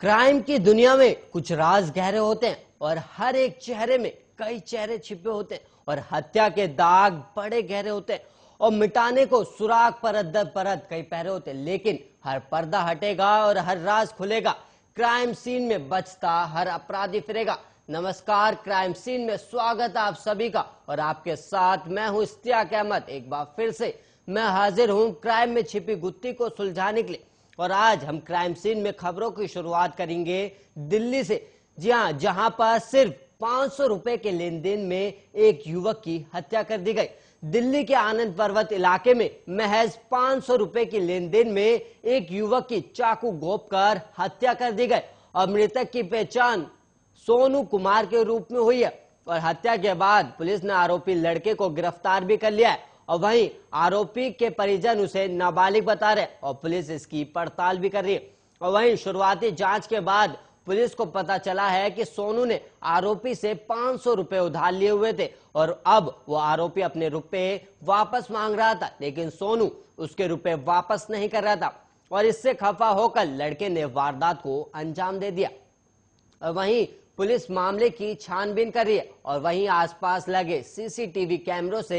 crime की दुनिया में कुछ राज गहरे होते हैं और हर एक चेहरे में कई चेहरे छिपे होते हैं और हत्या के दाग बड़े गहरे होते हैं और मिटाने को सुराग परत दर परत कई पहरे होते हैं लेकिन हर पर्दा हटेगा और हर राज खुलेगा क्राइम सीन में बचता हर अपराधी फिरेगा नमस्कार क्राइम सीन में स्वागत आप सभी का और आपके साथ मैं हूं इश्तिया अहमद एक बार फिर से मैं हाजिर हूं क्राइम में छिपी गुत्थी को सुलझाने के लिए और आज हम क्राइम सीन में खबरों की शुरुआत करेंगे दिल्ली से जी हाँ जहां पर सिर्फ पांच सौ रुपए के लेन देन में एक युवक की हत्या कर दी गई दिल्ली के आनंद पर्वत इलाके में महज पांच सौ रुपए की लेन देन में एक युवक की चाकू गोप कर हत्या कर दी गई और मृतक की पहचान सोनू कुमार के रूप में हुई है और हत्या के बाद पुलिस ने आरोपी लड़के को गिरफ्तार भी कर लिया है और वहीं आरोपी के परिजन उसे नाबालिग बता रहे और पुलिस इसकी पड़ताल भी कर रही और वहीं शुरुआती जांच के बाद पुलिस को पता चला है कि सोनू ने आरोपी से 500 रुपए उधार लिए हुए थे और अब वो आरोपी अपने रुपए वापस मांग रहा था लेकिन सोनू उसके रुपए वापस नहीं कर रहा था और इससे खफा होकर लड़के ने वारदात को अंजाम दे दिया वहीं पुलिस मामले की छानबीन कर रही है और वहीं आसपास लगे सीसीटीवी कैमरों से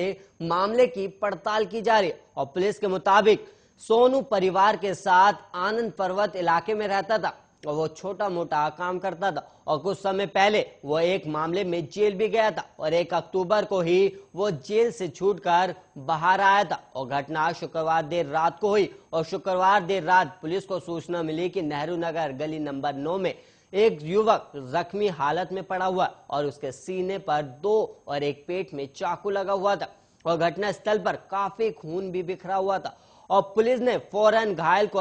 मामले की पड़ताल की जा रही है और पुलिस के मुताबिक सोनू परिवार के साथ आनंद पर्वत इलाके में रहता था और वो छोटा मोटा काम करता था और कुछ समय पहले वो एक मामले में जेल भी गया था और एक अक्टूबर को ही वो जेल से छूटकर बाहर आया था और घटना शुक्रवार देर रात को हुई और शुक्रवार देर रात पुलिस को सूचना मिली कि नेहरू नगर गली नंबर नौ में एक युवक जख्मी हालत में पड़ा हुआ और उसके सीने पर दो और एक पेट में चाकू लगा हुआ था और घटनास्थल पर काफी खून भी बिखरा हुआ था और पुलिस ने फौरन घायल को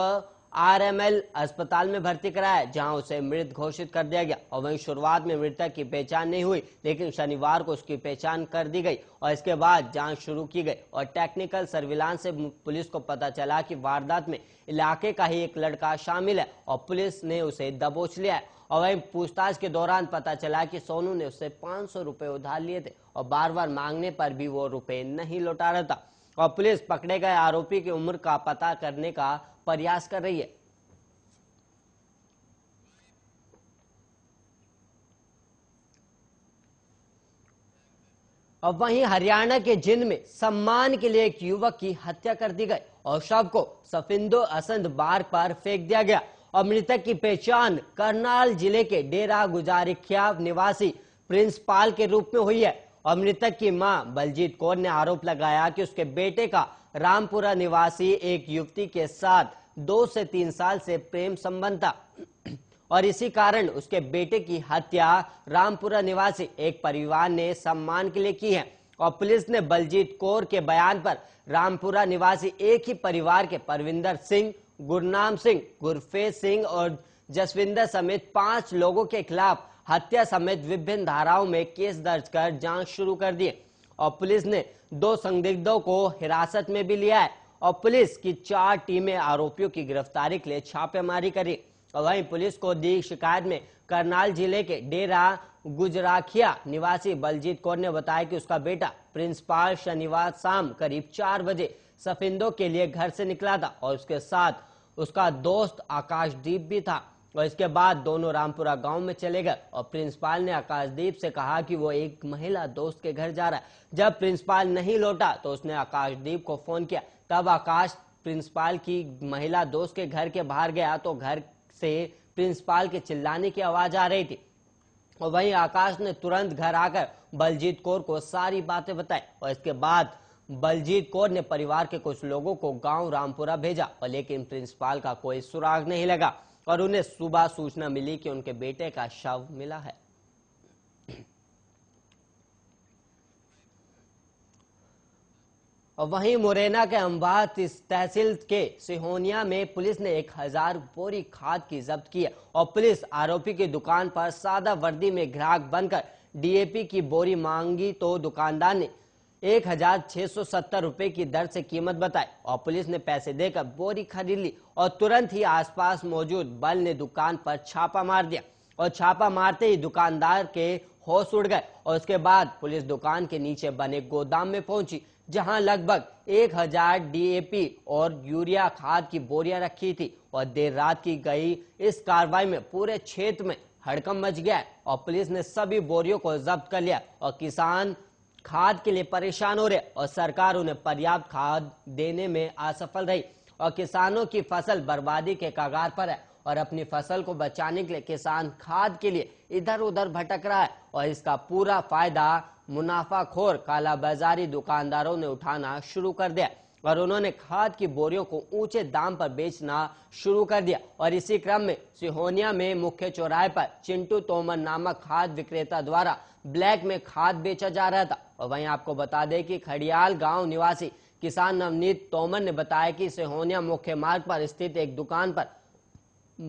आरएमएल अस्पताल में भर्ती कराया जहां उसे मृत घोषित कर दिया गया और वहीं शुरुआत में मृतक की पहचान नहीं हुई लेकिन शनिवार को उसकी पहचान कर दी गई और इसके बाद जांच शुरू की गई और टेक्निकल सर्विलांस से पुलिस को पता चला कि वारदात में इलाके का ही एक लड़का शामिल है और पुलिस ने उसे दबोच लिया है और वही पूछताछ के दौरान पता चला कि सोनू ने उससे पांच सौ रुपए उधार लिए थे और बार बार मांगने पर भी वो रुपए नहीं लौटा रहा था और पुलिस पकड़े गए आरोपी की उम्र का पता करने का प्रयास कर रही है और वहीं हरियाणा के जिन में सम्मान के लिए एक युवक की हत्या कर दी गई और शव को सफिंदो असंध बार पर फेंक दिया गया और मृतक की पहचान करनाल जिले के डेरा गुजारिख्या निवासी प्रिंसपाल के रूप में हुई है और मृतक की मां बलजीत कौर ने आरोप लगाया कि उसके बेटे का रामपुरा निवासी एक युवती के साथ दो से तीन साल से प्रेम संबंध था और इसी कारण उसके बेटे की हत्या रामपुरा निवासी एक परिवार ने सम्मान के लिए की है और पुलिस ने बलजीत कौर के बयान पर रामपुरा निवासी एक ही परिवार के परविंदर सिंह गुरनाम सिंह गुरफेज सिंह और जसविंदर समेत पांच लोगों के खिलाफ हत्या समेत विभिन्न धाराओं में केस दर्ज कर जांच शुरू कर दी और पुलिस ने दो संदिग्धों को हिरासत में भी लिया है और पुलिस की चार टीमें आरोपियों की गिरफ्तारी के लिए छापेमारी करी और वहीं पुलिस को दी शिकायत में करनाल जिले के डेरा गुजराखिया निवासी बलजीत कौर ने बताया कि उसका बेटा प्रिंसपाल शनिवार शाम करीब चार बजे सफिंदों के लिए घर से निकला था और उसके साथ उसका दोस्त आकाशदीप भी था और इसके बाद दोनों रामपुरा गांव में चले गए और प्रिंसिपाल ने आकाशदीप से कहा कि वो एक महिला दोस्त के घर जा रहा है जब प्रिंसिपाल नहीं लौटा तो उसने आकाशदीप को फोन किया तब आकाश प्रिंसिपाल की महिला दोस्त के घर के बाहर गया तो घर से प्रिंसिपाल के चिल्लाने की आवाज आ रही थी और वहीं आकाश ने तुरंत घर आकर बलजीत कौर को सारी बातें बताई और इसके बाद बलजीत कौर ने परिवार के कुछ लोगों को गांव रामपुरा भेजा पर लेकिन प्रिंसिपाल का कोई सुराग नहीं लगा और उन्हें सुबह सूचना मिली कि उनके बेटे का शव मिला है वहीं मुरैना के अम्बात तहसील के सिहोनिया में पुलिस ने एक हजार बोरी खाद की जब्त की और पुलिस आरोपी की दुकान पर सादा वर्दी में ग्राहक बनकर डीएपी की बोरी मांगी तो दुकानदार ने एक हजार छह सौ सत्तर रूपए की दर से कीमत बताई और पुलिस ने पैसे देकर बोरी खरीद ली और तुरंत ही आसपास मौजूद बल ने दुकान पर छापा मार दिया और छापा मारते ही दुकानदार के होश उड़ गए और उसके बाद पुलिस दुकान के नीचे बने गोदाम में पहुंची जहां लगभग एक हजार डीएपी और यूरिया खाद की बोरियां रखी थी और देर रात की गई इस कार्रवाई में पूरे क्षेत्र में हड़कम मच गया और पुलिस ने सभी बोरियों को जब्त कर लिया और किसान खाद के लिए परेशान हो रहे और सरकार उन्हें पर्याप्त खाद देने में असफल रही और किसानों की फसल बर्बादी के कगार पर है और अपनी फसल को बचाने के लिए किसान खाद के लिए इधर उधर भटक रहा है और इसका पूरा फायदा मुनाफाखोर बाजारी दुकानदारों ने उठाना शुरू कर दिया और उन्होंने खाद की बोरियों को ऊंचे दाम पर बेचना शुरू कर दिया और इसी क्रम में सिहोनिया में मुख्य चौराहे पर चिंटू तोमर नामक खाद विक्रेता द्वारा ब्लैक में खाद बेचा जा रहा था और वहीं आपको बता दें कि खड़ियाल गांव निवासी किसान नवनीत तोमर ने बताया कि सेहोनिया मुख्य मार्ग पर स्थित एक दुकान पर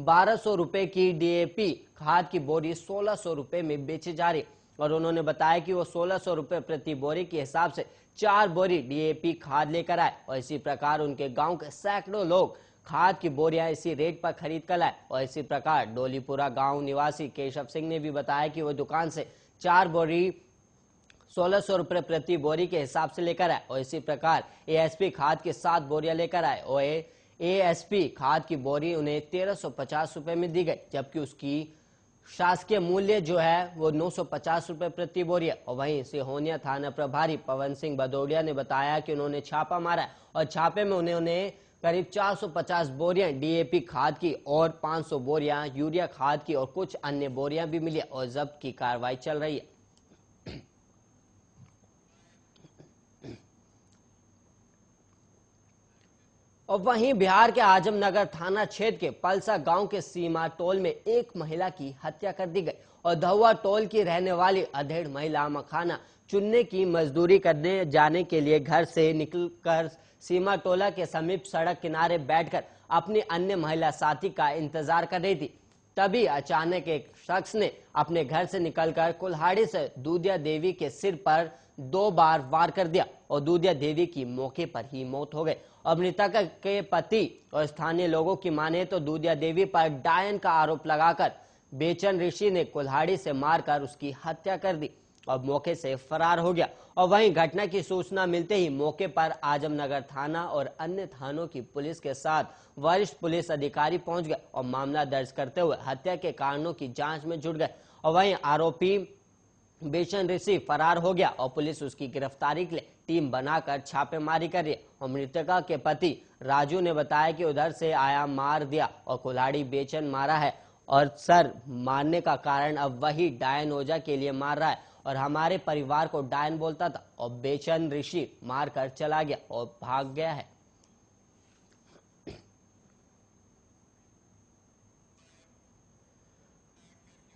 बारह सौ रुपए की डीएपी खाद की बोरी सोलह सौ रुपए में बेची जा रही और उन्होंने बताया कि वो सोलह सौ रुपए प्रति बोरी के हिसाब से चार बोरी डीएपी खाद लेकर आए और इसी प्रकार उनके गांव के सैकड़ों लोग खाद की बोरियां इसी रेट पर खरीद कर लाए और इसी प्रकार डोलीपुरा गांव निवासी केशव सिंह ने भी बताया कि वो दुकान से चार बोरी सोलह सौ रूपए प्रति बोरी के हिसाब से लेकर आए और इसी प्रकार एएसपी खाद की सात बोरियां लेकर आए और एएसपी खाद की बोरी उन्हें तेरह सौ पचास रूपए में दी गई जबकि उसकी शासकीय मूल्य जो है वो नौ सौ पचास रूपए प्रति बोरी है और वहीं सिहोनिया थाना प्रभारी पवन सिंह भदौड़िया ने बताया कि उन्होंने छापा मारा और छापे में उन्होंने करीब 450 बोरियां डीएपी खाद की और 500 बोरियां यूरिया खाद की और कुछ अन्य बोरियां भी मिली और जब्त की कार्रवाई चल रही है और वहीं बिहार के आजमनगर थाना क्षेत्र के पलसा गांव के सीमा टोल में एक महिला की हत्या कर दी गई और धुआ टोल की रहने वाली अधेड़ महिला मखाना चुनने की मजदूरी करने जाने के लिए घर से निकलकर सीमा टोला के समीप सड़क किनारे बैठकर अपनी अन्य महिला साथी का इंतजार कर रही थी तभी अचानक एक शख्स ने अपने घर से निकलकर कुल्हाड़ी से दूधिया देवी के सिर पर दो बार वार कर दिया और दूधिया देवी की मौके पर ही मौत हो गई और मृतक के पति और स्थानीय लोगों की माने तो दूधिया देवी पर डायन का आरोप लगाकर बेचन ऋषि ने कुल्हाड़ी से मारकर उसकी हत्या कर दी और मौके से फरार हो गया और वहीं घटना की सूचना मिलते ही मौके पर आजमनगर थाना और अन्य थानों की पुलिस के साथ वरिष्ठ पुलिस अधिकारी पहुंच गए और मामला दर्ज करते हुए हत्या के कारणों की जांच में जुट गए और वहीं आरोपी बेचन ऋषि फरार हो गया और पुलिस उसकी गिरफ्तारी के लिए टीम बनाकर छापेमारी कर रही है और मृतका के पति राजू ने बताया कि उधर से आया मार दिया और कुल्हाड़ी बेचन मारा है और सर मारने का कारण अब वही डायन ओझा के लिए मार रहा है और हमारे परिवार को डायन बोलता था और बेचन ऋषि मार कर चला गया और भाग गया है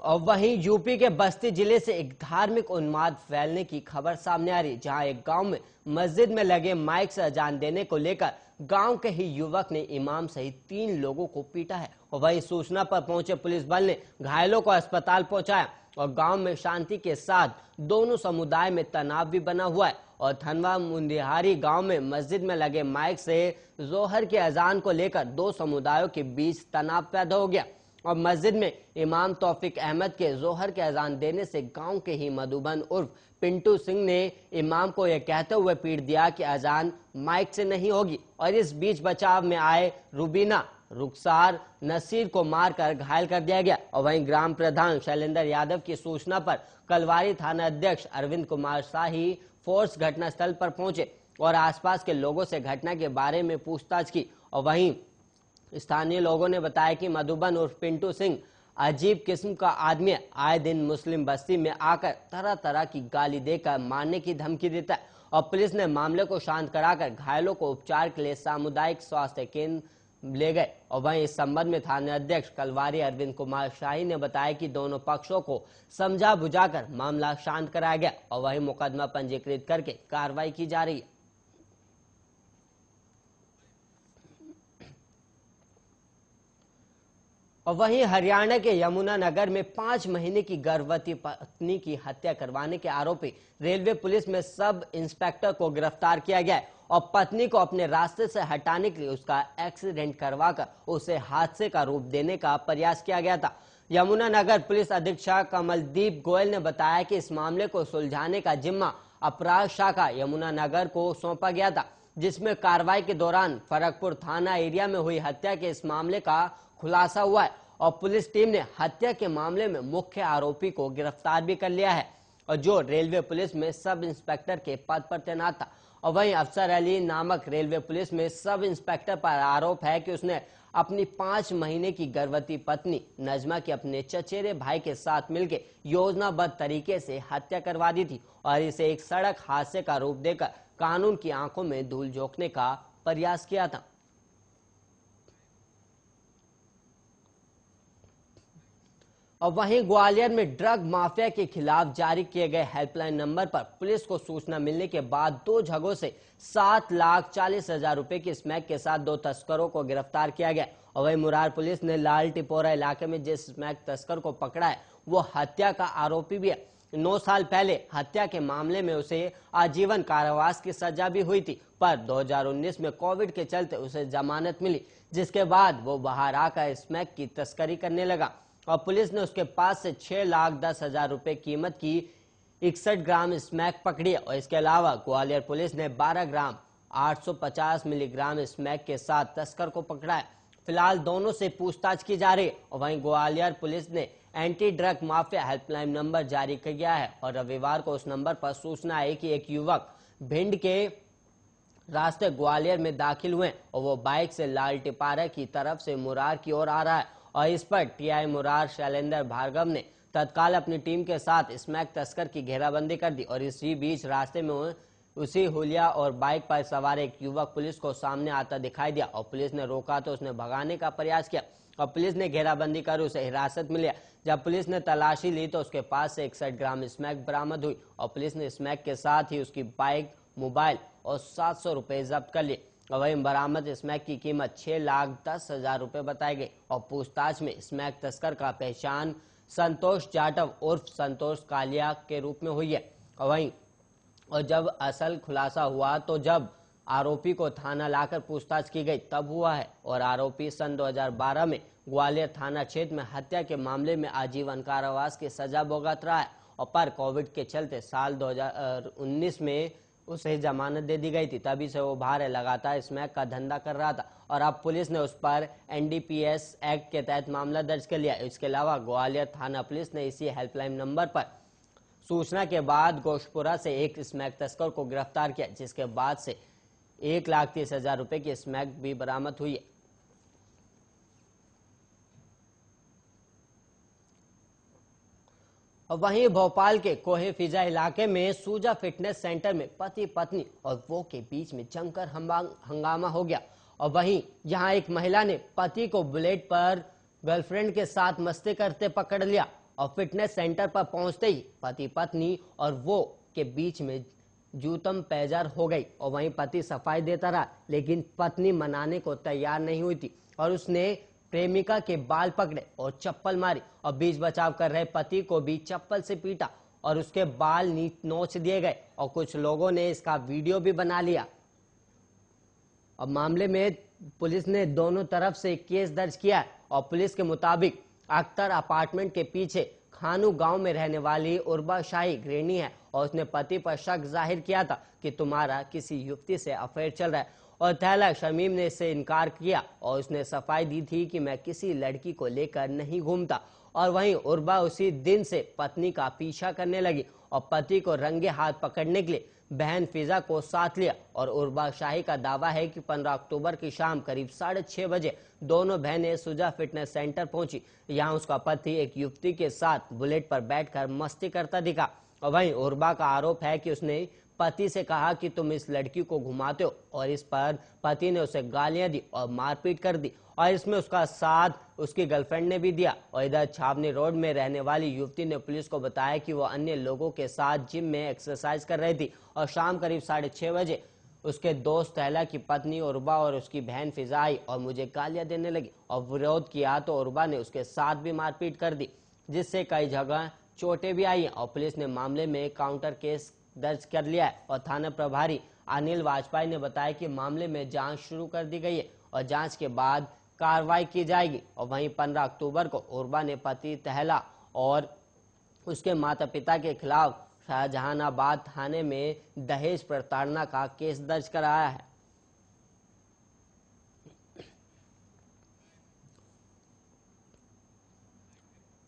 वहीं यूपी के बस्ती जिले से एक धार्मिक उन्माद फैलने की खबर सामने आ रही जहां एक गांव में मस्जिद में लगे माइक से अजान देने को लेकर गांव के ही युवक ने इमाम सहित तीन लोगों को पीटा है और वहीं सूचना पर पहुंचे पुलिस बल ने घायलों को अस्पताल पहुंचाया और गांव में शांति के साथ दोनों समुदाय में तनाव भी बना हुआ है और थनवा मुंदिहारी गांव में मस्जिद में लगे माइक से जोहर के अजान को लेकर दो समुदायों के बीच तनाव पैदा हो गया और मस्जिद में इमाम तौफिक अहमद के जोहर के अजान देने से गांव के ही मधुबन उर्फ पिंटू सिंह ने इमाम को यह कहते हुए पीट दिया कि अजान माइक से नहीं होगी और इस बीच बचाव में आए रूबीना रुखसार नसीर को मारकर घायल कर दिया गया और वहीं ग्राम प्रधान शैलेंद्र यादव की सूचना पर कलवारी थाना अध्यक्ष अरविंद कुमार शाही फोर्स घटनास्थल पर पहुंचे और आसपास के लोगों से घटना के बारे में पूछताछ की और वहीं स्थानीय लोगों ने बताया कि मधुबन और पिंटू सिंह अजीब किस्म का आदमी आए दिन मुस्लिम बस्ती में आकर तरह तरह की गाली देकर मारने की धमकी देता है और पुलिस ने मामले को शांत कराकर घायलों को उपचार के लिए सामुदायिक स्वास्थ्य केंद्र ले गए और वहीं इस संबंध में थाना अध्यक्ष कलवारी अरविंद कुमार शाही ने बताया कि दोनों पक्षों को समझा बुझाकर मामला शांत कराया गया और वहीं मुकदमा पंजीकृत करके कार्रवाई की जा रही है और वहीं हरियाणा के यमुना नगर में पांच महीने की गर्भवती पत्नी की हत्या करवाने के आरोपी रेलवे पुलिस में सब इंस्पेक्टर को गिरफ्तार किया गया और पत्नी को अपने रास्ते से हटाने के लिए उसका एक्सीडेंट करवाकर उसे हादसे का रूप देने का प्रयास किया गया था यमुना नगर पुलिस अधीक्षक कमलदीप गोयल ने बताया कि इस मामले को सुलझाने का जिम्मा अपराध शाखा यमुना नगर को सौंपा गया था जिसमें कार्रवाई के दौरान फरकपुर थाना एरिया में हुई हत्या के इस मामले का खुलासा हुआ है और पुलिस टीम ने हत्या के मामले में मुख्य आरोपी को गिरफ्तार भी कर लिया है और जो रेलवे पुलिस में सब इंस्पेक्टर के पद पर तैनात था और वहीं अफसर अली नामक रेलवे पुलिस में सब इंस्पेक्टर पर आरोप है कि उसने अपनी पांच महीने की गर्भवती पत्नी नजमा के अपने चचेरे भाई के साथ मिलकर योजनाबद्ध तरीके से हत्या करवा दी थी और इसे एक सड़क हादसे का रूप देकर कानून की आंखों में धूल झोंकने का प्रयास किया था और वहीं ग्वालियर में ड्रग माफिया के खिलाफ जारी किए गए हेल्पलाइन नंबर पर पुलिस को सूचना मिलने के बाद दो जगहों से सात लाख चालीस हजार रूपए की स्मैक के साथ दो तस्करों को गिरफ्तार किया गया और वहीं मुरार पुलिस ने लाल टिपोरा इलाके में जिस स्मैक तस्कर को पकड़ा है वो हत्या का आरोपी भी है नौ साल पहले हत्या के मामले में उसे आजीवन कारावास की सजा भी हुई थी पर 2019 में कोविड के चलते उसे जमानत मिली जिसके बाद वो बाहर आकर स्मैक की तस्करी करने लगा और पुलिस ने उसके पास से छह लाख दस हजार रुपए कीमत की इकसठ ग्राम स्मैक पकड़ी और इसके अलावा ग्वालियर पुलिस ने 12 ग्राम 850 मिलीग्राम स्मैक के साथ तस्कर को पकड़ा है फिलहाल दोनों से पूछताछ की जा रही और वहीं ग्वालियर पुलिस ने anti drug mafia helpline number जारी कर गया है और रविवार को उस नंबर पर सूचना आई कि एक युवक भिंड के रास्ते ग्वालियर में दाखिल हुए और वो बाइक से लाल टिपारा की तरफ से मुरार की ओर आ रहा है और इस पर टीआई मुरार शैलेंद्र भार्गव ने तत्काल अपनी टीम के साथ स्मैक तस्कर की घेराबंदी कर दी और इसी बीच रास्ते में उसी होलिया और बाइक पर सवार एक युवक पुलिस को सामने आता दिखाई दिया और पुलिस ने रोका तो उसने भगाने का प्रयास किया और पुलिस ने घेराबंदी कर उसे हिरासत में लिया जब पुलिस ने तलाशी ली तो उसके पास से इकसठ ग्राम स्मैक बरामद हुई और पुलिस ने स्मैक के साथ ही उसकी बाइक मोबाइल और सात सौ जब्त कर लिए वहीं बरामद स्मैक की कीमत छह लाख दस हजार रूपए बताई गई और पूछताछ में स्मैक तस्कर का पहचान संतोष जाटव उर्फ संतोष कालिया के रूप में हुई है वही और जब असल खुलासा हुआ तो जब आरोपी को थाना लाकर पूछताछ की गई तब हुआ है और आरोपी सन 2012 में ग्वालियर थाना क्षेत्र में हत्या के मामले में आजीवन कारावास की सजा भुगत रहा है और पर कोविड के चलते साल 2019 में उसे जमानत दे दी गई थी तभी से वो बाहर लगातार स्मैक का धंधा कर रहा था और अब पुलिस ने उस पर एनडीपीएस एक्ट के तहत मामला दर्ज कर लिया इसके अलावा ग्वालियर थाना पुलिस ने इसी हेल्पलाइन नंबर पर सूचना के बाद गोशपुरा से एक स्मैक तस्कर को गिरफ्तार किया जिसके बाद से एक लाख तीस हजार रुपए की स्मैक भी बरामद हुई है वहीं भोपाल के कोहे फिजा इलाके में सूजा फिटनेस सेंटर में पति पत्नी और वो के बीच में जमकर हंगामा हो गया और वहीं यहां एक महिला ने पति को बुलेट पर गर्लफ्रेंड के साथ मस्ती करते पकड़ लिया और फिटनेस सेंटर पर पहुंचते ही पति पत्नी और वो के बीच में जूतम पैजार हो गई और वहीं पति सफाई देता रहा लेकिन पत्नी मनाने को तैयार नहीं हुई थी और उसने प्रेमिका के बाल पकड़े और चप्पल मारी और बीच बचाव कर रहे पति को भी चप्पल से पीटा और उसके बाल नोच दिए गए और कुछ लोगों ने इसका वीडियो भी बना लिया अब मामले में पुलिस ने दोनों तरफ से केस दर्ज किया है और पुलिस के मुताबिक अख्तर अपार्टमेंट के पीछे खानू गांव में रहने वाली उर्बा शाही गृहिणी है और उसने पति पर शक जाहिर किया था कि तुम्हारा किसी युवती से अफेयर चल रहा है और थैला शमीम ने इससे इनकार किया और उसने सफाई दी थी कि मैं किसी लड़की को लेकर नहीं घूमता और वहीं उर्बा उसी दिन से पत्नी का पीछा करने लगी और पति को रंगे हाथ पकड़ने के लिए बहन फिजा को साथ लिया और उर्बा शाही का दावा है कि 15 अक्टूबर की शाम करीब साढ़े छह बजे दोनों बहनें सुजा फिटनेस सेंटर पहुंची यहां उसका पति एक युवती के साथ बुलेट पर बैठकर मस्ती करता दिखा और वहीं उर्बा का आरोप है कि उसने पति से कहा कि तुम इस लड़की को घुमाते हो और इस पर पति ने उसे गालियां दी और मारपीट कर दी और इसमें उसका साथ उसकी गर्लफ्रेंड ने भी दिया और इधर छावनी रोड में रहने वाली युवती ने पुलिस को बताया कि वो अन्य लोगों के साथ जिम में एक्सरसाइज कर रही थी और शाम करीब साढ़े छह बजे उसके दोस्त तहला की पत्नी औरबा और उसकी बहन फिजा आई और मुझे गालियां देने लगी और विरोध किया तो उर्बा ने उसके साथ भी मारपीट कर दी जिससे कई जगह चोटें भी आई और पुलिस ने मामले में काउंटर केस दर्ज कर लिया है और थाना प्रभारी अनिल वाजपेयी ने बताया कि मामले में जांच शुरू कर दी गई है और जांच के बाद कार्रवाई की जाएगी और वहीं 15 अक्टूबर को उर्वा ने पति तहला और उसके माता पिता के खिलाफ शाहजहानाबाद थाने में दहेज प्रताड़ना का केस दर्ज कराया है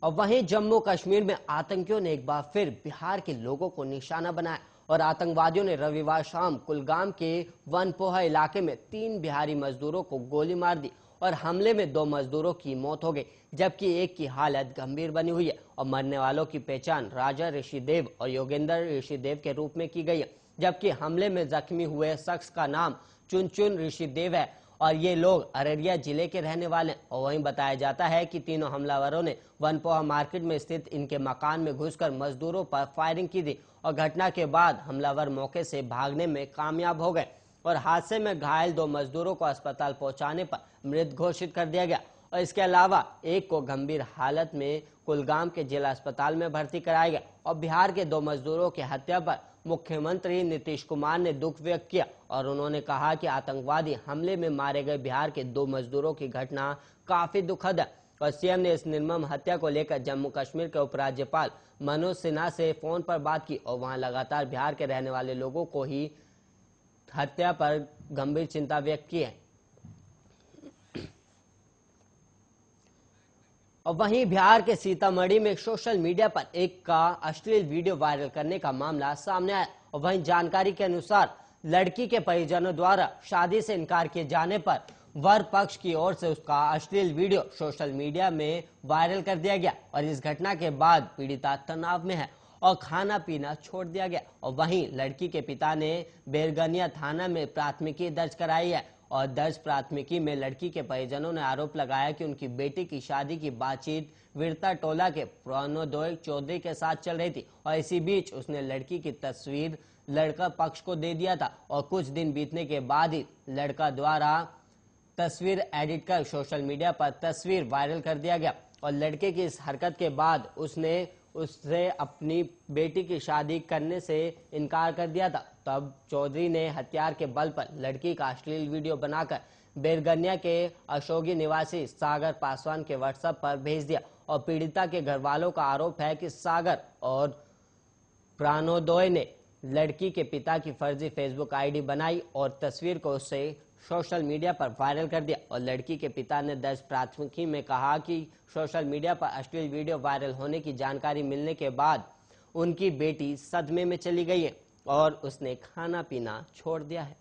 और वहीं जम्मू कश्मीर में आतंकियों ने एक बार फिर बिहार के लोगों को निशाना बनाया और आतंकवादियों ने रविवार शाम कुलगाम के वनपोहा इलाके में तीन बिहारी मजदूरों को गोली मार दी और हमले में दो मजदूरों की मौत हो गई जबकि एक की हालत गंभीर बनी हुई है और मरने वालों की पहचान राजा ऋषि देव और योगेंद्र ऋषि देव के रूप में की गई है जबकि हमले में जख्मी हुए शख्स का नाम चुन चुन देव है और ये लोग अररिया जिले के रहने वाले और वहीं बताया जाता है कि तीनों हमलावरों ने वनपोहा मार्केट में स्थित इनके मकान में घुसकर मजदूरों पर फायरिंग की थी और घटना के बाद हमलावर मौके से भागने में कामयाब हो गए और हादसे में घायल दो मजदूरों को अस्पताल पहुंचाने पर मृत घोषित कर दिया गया और इसके अलावा एक को गंभीर हालत में कुलगाम के जिला अस्पताल में भर्ती कराया गया और बिहार के दो मजदूरों की हत्या पर मुख्यमंत्री नीतीश कुमार ने दुख व्यक्त किया और उन्होंने कहा कि आतंकवादी हमले में मारे गए बिहार के दो मजदूरों की घटना काफी दुखद है और सीएम ने इस निर्मम हत्या को लेकर जम्मू कश्मीर के उपराज्यपाल मनोज सिन्हा से फोन पर बात की और वहां लगातार बिहार के रहने वाले लोगों को ही हत्या पर गंभीर चिंता व्यक्त की है और वहीं बिहार के सीतामढ़ी में सोशल मीडिया पर एक का अश्लील वीडियो वायरल करने का मामला सामने आया और वहीं जानकारी के अनुसार लड़की के परिजनों द्वारा शादी से इनकार किए जाने पर वर पक्ष की ओर से उसका अश्लील वीडियो सोशल मीडिया में वायरल कर दिया गया और इस घटना के बाद पीड़िता तनाव में है और खाना पीना छोड़ दिया गया और वहीं लड़की के पिता ने बेरगनिया थाना में प्राथमिकी दर्ज कराई है और दर्ज प्राथमिकी में लड़की के परिजनों ने आरोप लगाया कि उनकी बेटी की शादी की बातचीत वीरता टोला के प्रणोदोय चौधरी के साथ चल रही थी और इसी बीच उसने लड़की की तस्वीर लड़का पक्ष को दे दिया था और कुछ दिन बीतने के बाद ही लड़का द्वारा तस्वीर एडिट कर सोशल मीडिया पर तस्वीर वायरल कर दिया गया और लड़के की इस हरकत के बाद उसने उससे अपनी बेटी की शादी करने से इनकार कर दिया था तब चौधरी ने हथियार के बल पर लड़की का अश्लील वीडियो बनाकर बेरगनिया के अशोगी निवासी सागर पासवान के व्हाट्सएप पर भेज दिया और पीड़िता के घर वालों का आरोप है कि सागर और प्राणोदय ने लड़की के पिता की फर्जी फेसबुक आईडी बनाई और तस्वीर को उससे सोशल मीडिया पर वायरल कर दिया और लड़की के पिता ने दर्ज प्राथमिकी में कहा कि सोशल मीडिया पर अश्लील वीडियो वायरल होने की जानकारी मिलने के बाद उनकी बेटी सदमे में चली गई है और उसने खाना पीना छोड़ दिया है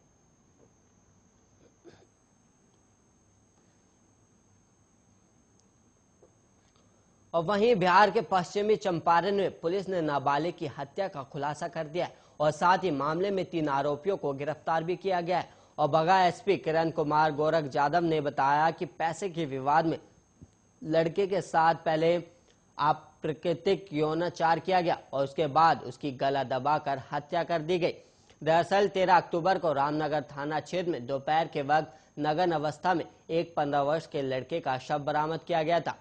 और वहीं बिहार के पश्चिमी चंपारण में पुलिस ने नाबालिग की हत्या का खुलासा कर दिया है और साथ ही मामले में तीन आरोपियों को गिरफ्तार भी किया गया है और बगा एसपी किरण कुमार गोरख जादव ने बताया कि पैसे के विवाद में लड़के के साथ पहले आप प्राकृतिक यौनाचार किया गया और उसके बाद उसकी गला दबाकर हत्या कर दी गई दरअसल 13 अक्टूबर को रामनगर थाना क्षेत्र में दोपहर के वक्त नगन अवस्था में एक पंद्रह वर्ष के लड़के का शव बरामद किया गया था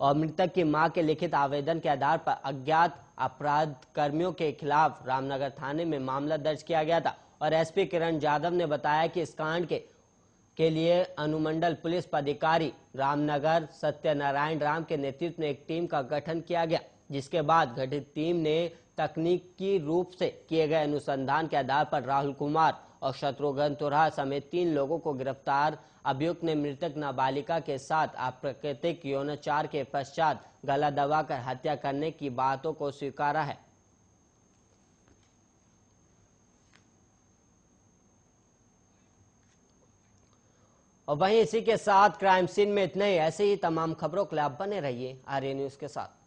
और मृतक की मां के लिखित आवेदन के आधार पर अज्ञात अपराध कर्मियों के खिलाफ रामनगर थाने में मामला दर्ज किया गया था और एसपी किरण यादव ने बताया कि इस कांड के के लिए अनुमंडल पुलिस पदाधिकारी रामनगर सत्यनारायण राम के नेतृत्व में एक टीम का गठन किया गया जिसके बाद गठित टीम ने तकनीकी रूप से किए गए अनुसंधान के आधार पर राहुल कुमार और शत्रुघ्न तुरहा समेत तीन लोगों को गिरफ्तार अभियुक्त ने मृतक नाबालिका के साथ अप्राकृतिक यौनाचार के पश्चात गला दबाकर हत्या करने की बातों को स्वीकारा है और वहीं इसी के साथ क्राइम सीन में इतने ही ऐसे ही तमाम खबरों के लिए आप बने रहिए आर्य न्यूज के साथ